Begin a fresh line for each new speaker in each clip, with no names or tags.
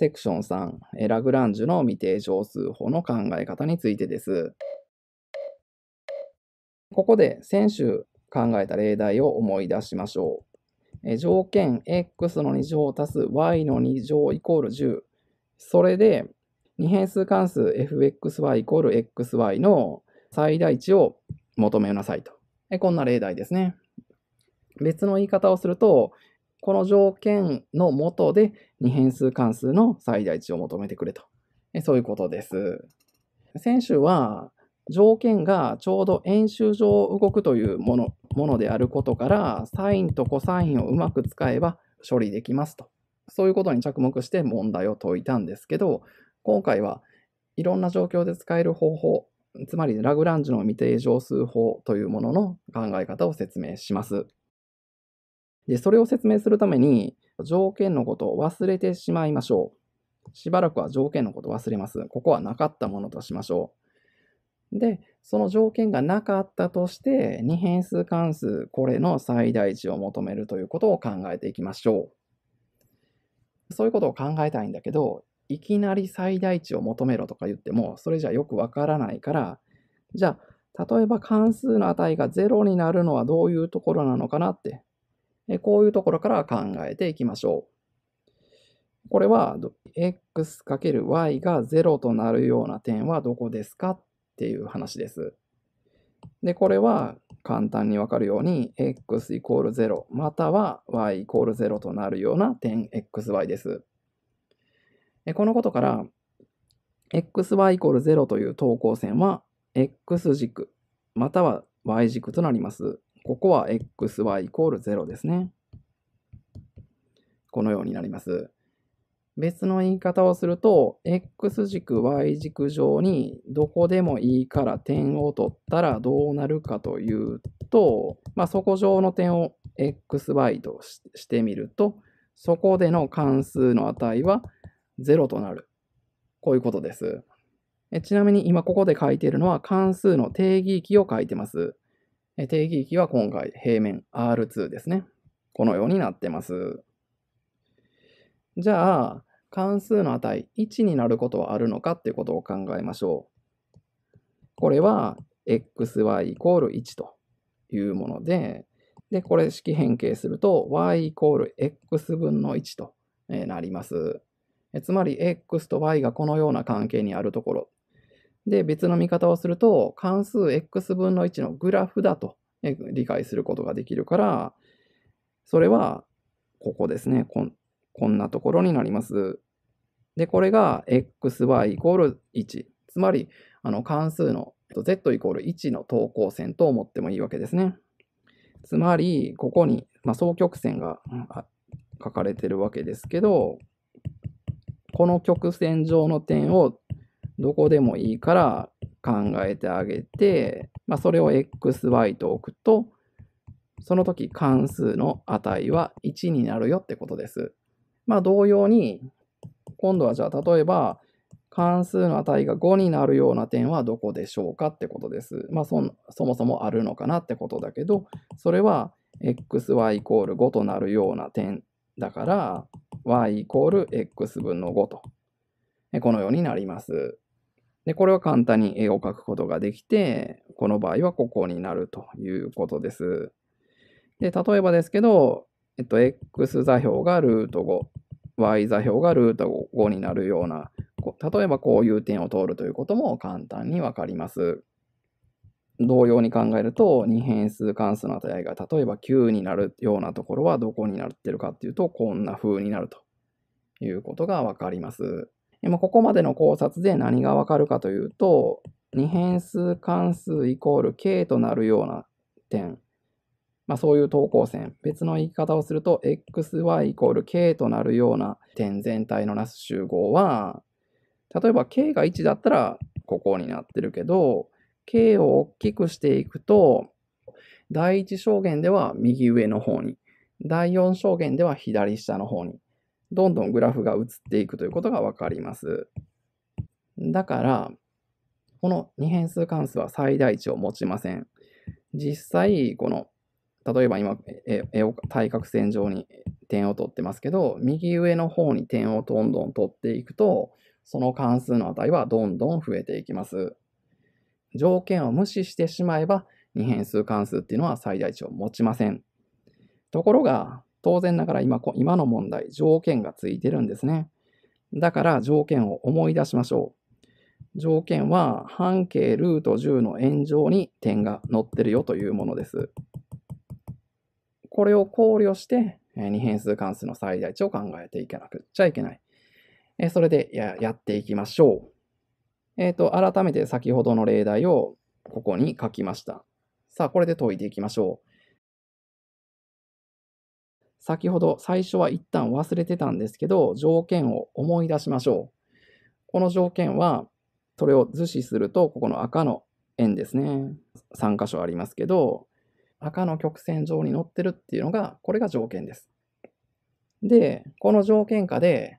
セクション3、ラグランジュの未定常数法の考え方についてです。ここで先週考えた例題を思い出しましょう。条件 x の2乗足す y の2乗イコール10。それで、2変数関数 fxy イコール xy の最大値を求めなさいと。こんな例題ですね。別の言い方をすると、この条件のもとで2変数関数の最大値を求めてくれと。そういうことです。先週は条件がちょうど円周上動くというものものであることから、サインとコサインをうまく使えば処理できますと。そういうことに着目して問題を解いたんですけど、今回はいろんな状況で使える方法、つまりラグランジュの未定常数法というものの考え方を説明します。で、それを説明するために、条件のことを忘れてしまいましょう。しばらくは条件のことを忘れます。ここはなかったものとしましょう。で、その条件がなかったとして、2変数関数、これの最大値を求めるということを考えていきましょう。そういうことを考えたいんだけど、いきなり最大値を求めろとか言っても、それじゃよくわからないから、じゃあ、例えば関数の値が0になるのはどういうところなのかなってこういうところから考えていきましょう。これは、x×y が0となるような点はどこですかっていう話です。で、これは簡単にわかるように、x イコール0または y イコール0となるような点 xy です。このことから、xy イコール0という等高線は、x 軸または y 軸となります。ここは x y イコール0ですね。このようになります。別の言い方をすると、x 軸、y 軸上にどこでもいいから点を取ったらどうなるかというと、まあ、そこ上の点を xy としてみると、そこでの関数の値は0となる。こういうことです。ちなみに今ここで書いているのは関数の定義域を書いてます。定義域は今回平面 R2 ですね。このようになってます。じゃあ、関数の値1になることはあるのかっていうことを考えましょう。これは xy イコール1というもので、で、これ式変形すると y イコール x 分の1となります。つまり x と y がこのような関係にあるところで、別の見方をすると、関数 x 分の1のグラフだと理解することができるから、それは、ここですねこん。こんなところになります。で、これが xy イコール1。つまり、あの関数の z イコール1の等高線と思ってもいいわけですね。つまり、ここに、まあ、双曲線が書かれてるわけですけど、この曲線上の点をどこでもいいから考えてあげて、まあ、それを xy と置くと、その時関数の値は1になるよってことです。まあ同様に、今度はじゃあ例えば関数の値が5になるような点はどこでしょうかってことです。まあそそもそもあるのかなってことだけど、それは xy イコール5となるような点だから、y イコール x 分の5と、このようになります。で、これは簡単に絵を描くことができて、この場合はここになるということです。で、例えばですけど、えっと、x 座標がルート5、y 座標がルート5になるような、例えばこういう点を通るということも簡単にわかります。同様に考えると、二変数関数の値が例えば9になるようなところはどこになってるかっていうと、こんな風になるということがわかります。ここまでの考察で何がわかるかというと、二変数関数イコール k となるような点、まあ、そういう等高線、別の言い方をすると、xy イコール k となるような点全体のなす集合は、例えば k が1だったらここになってるけど、k を大きくしていくと、第1証言では右上の方に、第4証言では左下の方に、どんどんグラフが移っていくということがわかります。だから、この二変数関数は最大値を持ちません。実際、この、例えば今、対角線上に点を取ってますけど、右上の方に点をどんどん取っていくと、その関数の値はどんどん増えていきます。条件を無視してしまえば、二変数関数っていうのは最大値を持ちません。ところが、当然ながら今、今の問題、条件がついてるんですね。だから条件を思い出しましょう。条件は半径ルート10の円上に点が乗ってるよというものです。これを考慮して、二変数関数の最大値を考えていかなくちゃいけない。それでやっていきましょう。えっ、ー、と、改めて先ほどの例題をここに書きました。さあ、これで解いていきましょう。先ほど最初は一旦忘れてたんですけど、条件を思い出しましょう。この条件は、それを図示すると、ここの赤の円ですね。3箇所ありますけど、赤の曲線上に乗ってるっていうのが、これが条件です。で、この条件下で、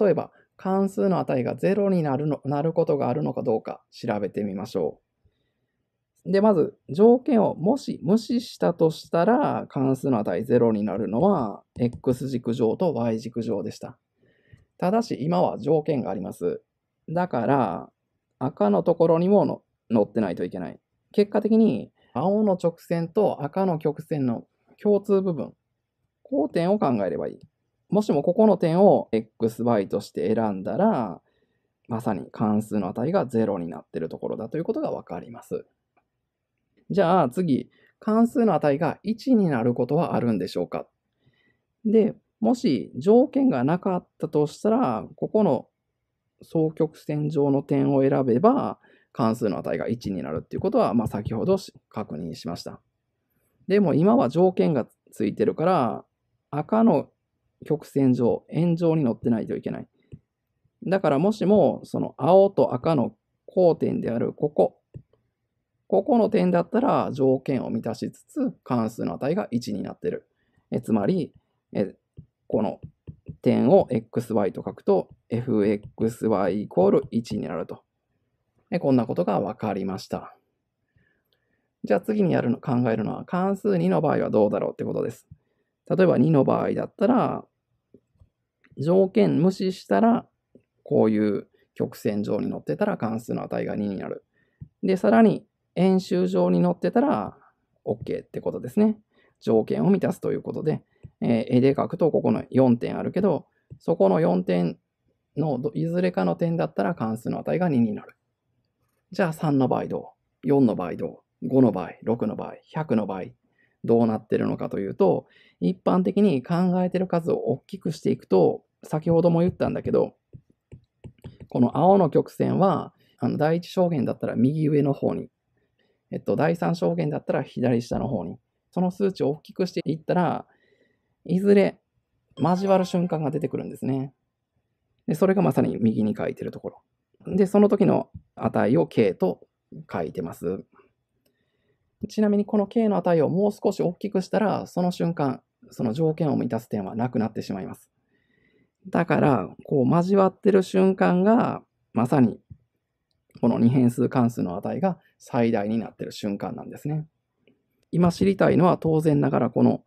例えば関数の値が0になるのなることがあるのかどうか調べてみましょう。で、まず、条件をもし無視したとしたら、関数の値0になるのは、x 軸上と y 軸上でした。ただし、今は条件があります。だから、赤のところにも乗ってないといけない。結果的に、青の直線と赤の曲線の共通部分、交点を考えればいい。もしもここの点を xy として選んだら、まさに関数の値が0になっているところだということがわかります。じゃあ次、関数の値が1になることはあるんでしょうかで、もし条件がなかったとしたら、ここの双曲線上の点を選べば、関数の値が1になるっていうことは、まあ、先ほど確認しました。でも今は条件がついてるから、赤の曲線上、円上に乗ってないといけない。だからもしも、その青と赤の交点であるここここの点だったら条件を満たしつつ関数の値が1になってる。えつまりえ、この点を xy と書くと fxy イコール1になると。えこんなことが分かりました。じゃあ次にやるの考えるのは関数2の場合はどうだろうってことです。例えば2の場合だったら、条件無視したら、こういう曲線上に乗ってたら関数の値が2になる。で、さらに演習場に載ってたら OK ってことですね。条件を満たすということで、えー、絵で描くとここの4点あるけど、そこの4点のいずれかの点だったら関数の値が2になる。じゃあ3の場合どう ?4 の場合どう ?5 の場合、6の場合、100の場合、どうなってるのかというと、一般的に考えてる数を大きくしていくと、先ほども言ったんだけど、この青の曲線は、あの第一証言だったら右上の方にえっと、第3証言だったら左下の方に、その数値を大きくしていったら、いずれ交わる瞬間が出てくるんですね。で、それがまさに右に書いてるところ。で、その時の値を K と書いてます。ちなみにこの K の値をもう少し大きくしたら、その瞬間、その条件を満たす点はなくなってしまいます。だから、こう交わってる瞬間が、まさにこの二変数関数の値が最大になってる瞬間なんですね。今知りたいのは当然ながらこの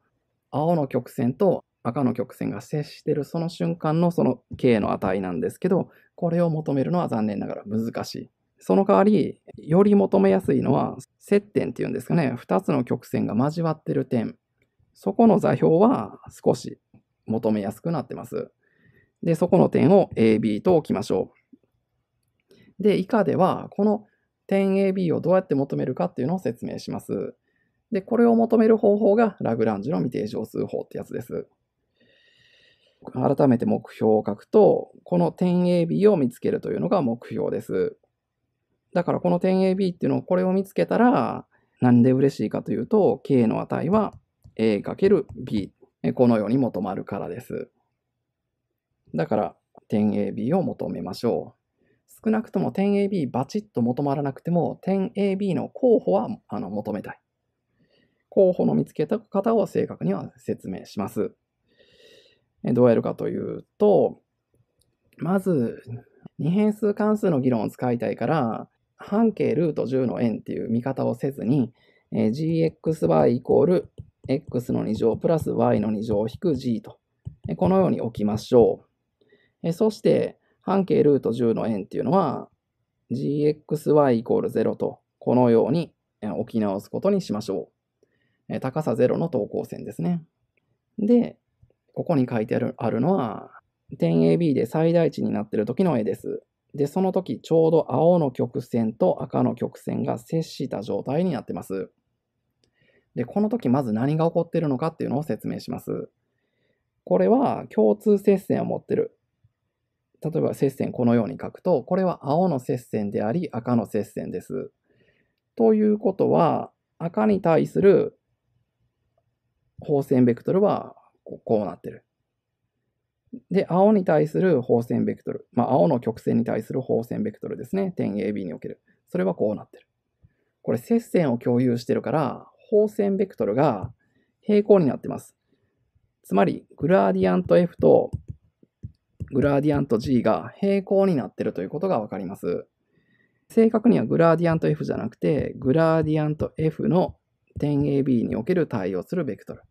青の曲線と赤の曲線が接してるその瞬間のその k の値なんですけど、これを求めるのは残念ながら難しい。その代わり、より求めやすいのは接点っていうんですかね、2つの曲線が交わってる点。そこの座標は少し求めやすくなってます。で、そこの点を AB と置きましょう。で、以下では、この点 AB をどうやって求めるかっていうのを説明します。で、これを求める方法がラグランジュの未定常数法ってやつです。改めて目標を書くと、この点 AB を見つけるというのが目標です。だからこの点 AB っていうのをこれを見つけたら、なんで嬉しいかというと、k の値は a×b。このように求まるからです。だから、点 AB を求めましょう。少なくとも点 AB バチッと求まらなくても、点 AB の候補はあの求めたい。候補の見つけた方を正確には説明します。えどうやるかというと、まず、二変数関数の議論を使いたいから、半径ルート10の円っていう見方をせずに、え gxy イコール x の2乗プラス y の2乗引く g と、えこのように置きましょう。えそして、半径ルート10の円っていうのは gxy イコール0とこのように置き直すことにしましょう。高さ0の等高線ですね。で、ここに書いてあるあるのは点 AB で最大値になっている時の絵です。で、その時ちょうど青の曲線と赤の曲線が接した状態になってます。で、この時まず何が起こっているのかっていうのを説明します。これは共通接線を持ってる例えば接線このように書くと、これは青の接線であり赤の接線です。ということは、赤に対する放線ベクトルはこうなってる。で、青に対する放線ベクトル。まあ、青の曲線に対する放線ベクトルですね。点 AB における。それはこうなってる。これ、接線を共有してるから、放線ベクトルが平行になってます。つまり、グラディアント F とグラディアント G が平行になってるということがわかります。正確にはグラディアント F じゃなくて、グラディアント F の点 AB における対応するベクトル。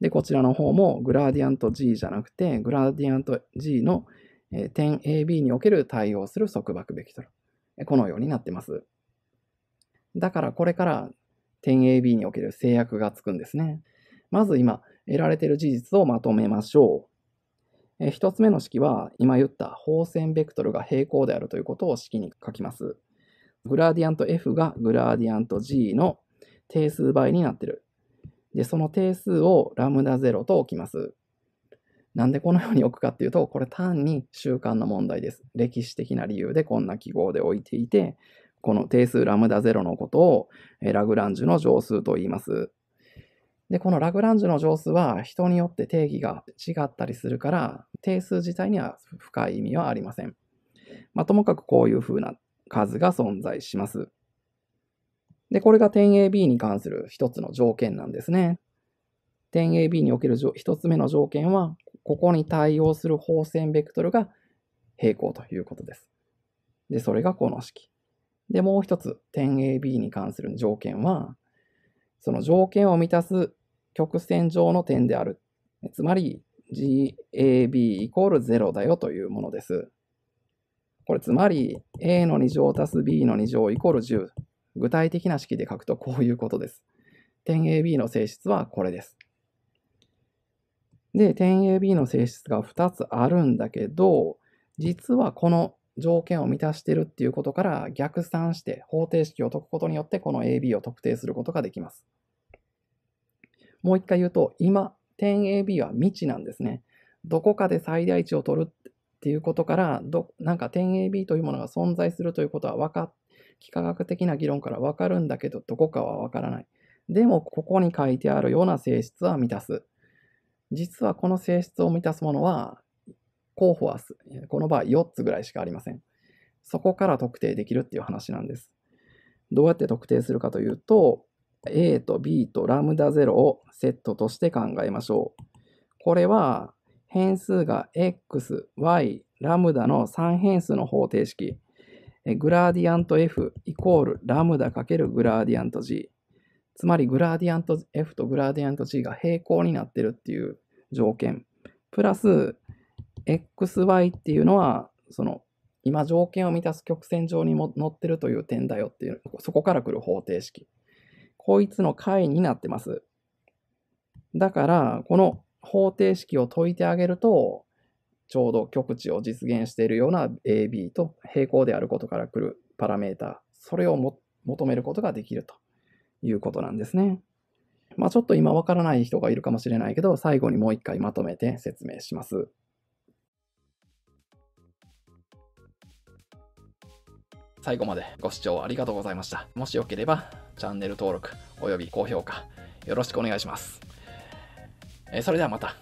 で、こちらの方もグラディアント G じゃなくて、グラディアント G の点 AB における対応する束縛ベクトル。このようになってます。だからこれから点 AB における制約がつくんですね。まず今、得られている事実をまとめましょう。一つ目の式は、今言った方線ベクトルが平行であるということを式に書きます。グラディアント F がグラディアント G の定数倍になってる。で、その定数をラムダ0と置きます。なんでこのように置くかっていうと、これ単に習慣の問題です。歴史的な理由でこんな記号で置いていて、この定数ラムダ0のことをラグランジュの乗数と言います。で、このラグランジュの乗数は人によって定義が違ったりするから、定数自体には深い意味はありません。まあ、ともかくこういうふうな数が存在します。で、これが点 AB に関する一つの条件なんですね。点 AB における一つ目の条件は、ここに対応する方線ベクトルが平行ということです。で、それがこの式。で、もう一つ、点 AB に関する条件は、その条件を満たす曲線上の点である。つまり GAB イコール0だよというものです。これつまり A の2乗足す B の2乗イコール10。具体的な式で書くとこういうことです。点 AB の性質はこれです。で、点 AB の性質が2つあるんだけど、実はこの条件を満たしてるっていうことから逆算して方程式を解くことによってこの AB を特定することができます。もう一回言うと、今、点 AB は未知なんですね。どこかで最大値を取るっていうことから、どなんか点 AB というものが存在するということは分か幾何学的な議論から分かるんだけど、どこかは分からない。でも、ここに書いてあるような性質は満たす。実はこの性質を満たすものは、候補はこの場合4つぐらいしかありません。そこから特定できるっていう話なんです。どうやって特定するかというと、A と B とラムダ0をセットとして考えましょう。これは変数が x、y、ラムダの3変数の方程式、グラディアント f イコールラムダかけるグラディアント g。つまりグラディアント f とグラディアント g が平行になってるっていう条件。プラス xy っていうのはその今条件を満たす曲線上にも載ってるという点だよっていうそこから来る方程式。こいつの解になってます。だから、この方程式を解いてあげると、ちょうど極値を実現しているような AB と平行であることから来るパラメータ、それを求めることができるということなんですね。まあちょっと今わからない人がいるかもしれないけど、最後にもう一回まとめて説明します。最後までご視聴ありがとうございました。もしよければチャンネル登録および高評価よろしくお願いします。えそれではまた。